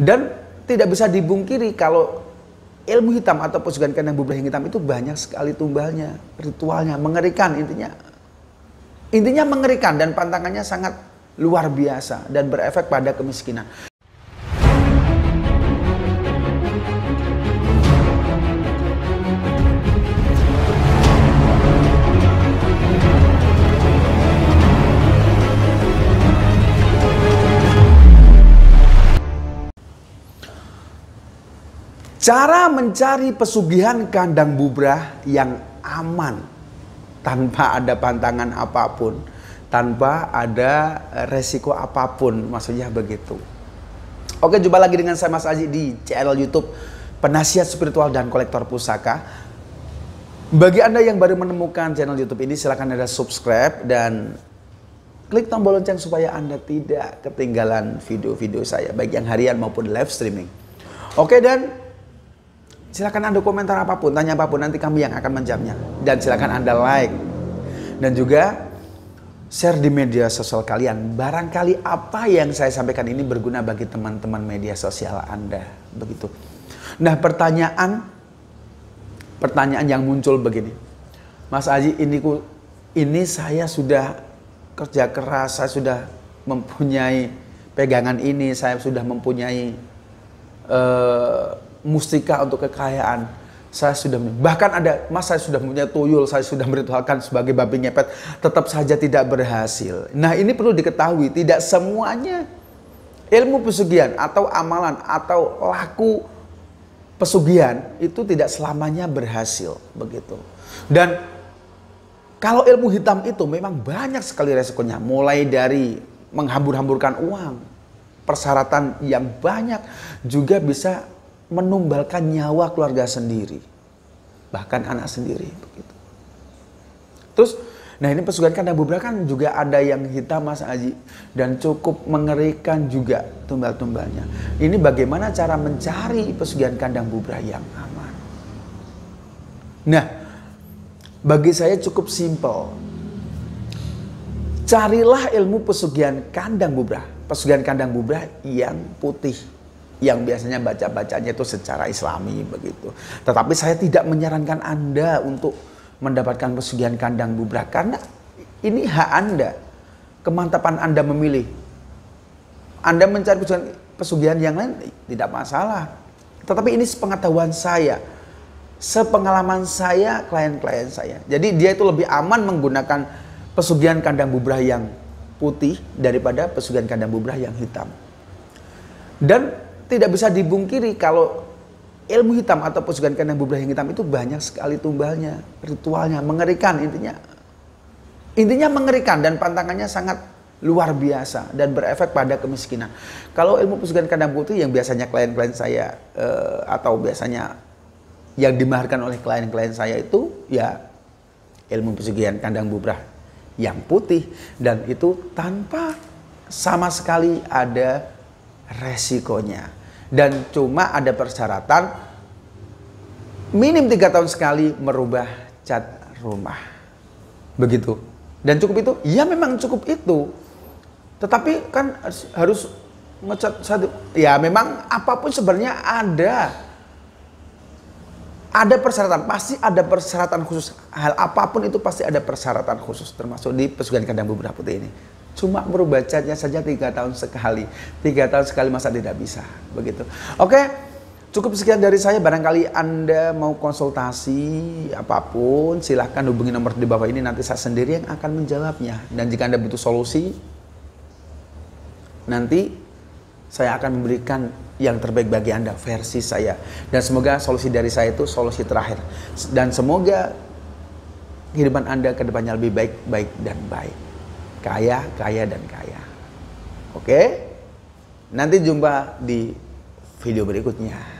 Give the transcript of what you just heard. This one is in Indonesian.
Dan tidak bisa dibungkiri kalau ilmu hitam atau pesugihan kandang bubrah hitam itu banyak sekali tumbalnya, ritualnya, mengerikan intinya. Intinya mengerikan dan pantangannya sangat luar biasa dan berefek pada kemiskinan. Cara mencari pesugihan kandang bubrah yang aman tanpa ada pantangan apapun, tanpa ada resiko apapun, maksudnya begitu. Oke, jumpa lagi dengan saya Mas Aji di channel YouTube Penasihat Spiritual dan Kolektor Pusaka. Bagi Anda yang baru menemukan channel YouTube ini, silahkan Anda subscribe dan klik tombol lonceng supaya Anda tidak ketinggalan video-video saya, baik yang harian maupun live streaming. Oke, dan silahkan Anda komentar apapun, tanya apapun, nanti kami yang akan menjawabnya. Dan silahkan Anda like. Dan juga share di media sosial kalian. Barangkali apa yang saya sampaikan ini berguna bagi teman-teman media sosial Anda. Begitu. Nah pertanyaan, pertanyaan yang muncul begini. Mas Aji ini ku, ini saya sudah kerja keras, saya sudah mempunyai pegangan ini, saya sudah mempunyai uh, mustika untuk kekayaan. Saya sudah bahkan ada mas saya sudah punya tuyul, saya sudah meritualkan sebagai babi ngepet, tetap saja tidak berhasil. Nah ini perlu diketahui, tidak semuanya ilmu pesugihan atau amalan atau laku pesugihan itu tidak selamanya berhasil begitu. Dan kalau ilmu hitam itu memang banyak sekali resikonya, mulai dari menghambur-hamburkan uang, persyaratan yang banyak juga bisa menumbalkan nyawa keluarga sendiri, bahkan anak sendiri. Begitu. Terus, nah ini pesugihan kan Abu kan juga ada yang hitam Mas Aji dan cukup mengerikan juga tumbal-tumbalnya. Ini bagaimana cara mencari pesugihan kandang bubra yang aman? Nah, bagi saya cukup simple. Carilah ilmu pesugihan kandang bubra, pesugihan kandang bubra yang putih yang biasanya baca-bacanya itu secara islami begitu. Tetapi saya tidak menyarankan Anda untuk mendapatkan pesugihan kandang bubrah karena ini hak Anda. Kemantapan Anda memilih. Anda mencari pesugihan, pesugihan yang lain tidak masalah. Tetapi ini sepengetahuan saya. Sepengalaman saya, klien-klien saya. Jadi dia itu lebih aman menggunakan pesugihan kandang bubrah yang putih daripada pesugihan kandang bubrah yang hitam. Dan tidak bisa dibungkiri kalau ilmu hitam atau pesugihan kandang bubrah yang hitam itu banyak sekali tumbalnya, ritualnya, mengerikan intinya. Intinya mengerikan dan pantangannya sangat luar biasa dan berefek pada kemiskinan. Kalau ilmu pesugihan kandang putih yang biasanya klien-klien saya eh, atau biasanya yang dimaharkan oleh klien-klien saya itu ya ilmu pesugihan kandang bubrah yang putih dan itu tanpa sama sekali ada resikonya dan cuma ada persyaratan minim tiga tahun sekali merubah cat rumah begitu dan cukup itu ya memang cukup itu tetapi kan harus ngecat satu ya memang apapun sebenarnya ada ada persyaratan pasti ada persyaratan khusus hal apapun itu pasti ada persyaratan khusus termasuk di pesugihan kandang beberapa putih ini Cuma merubah catnya saja tiga tahun sekali. Tiga tahun sekali masa tidak bisa. Begitu. Oke. Cukup sekian dari saya. Barangkali Anda mau konsultasi apapun, silahkan hubungi nomor di bawah ini. Nanti saya sendiri yang akan menjawabnya. Dan jika Anda butuh solusi, nanti saya akan memberikan yang terbaik bagi Anda, versi saya. Dan semoga solusi dari saya itu solusi terakhir. Dan semoga kehidupan Anda ke depannya lebih baik, baik, dan baik kaya, kaya dan kaya. Oke? Nanti jumpa di video berikutnya.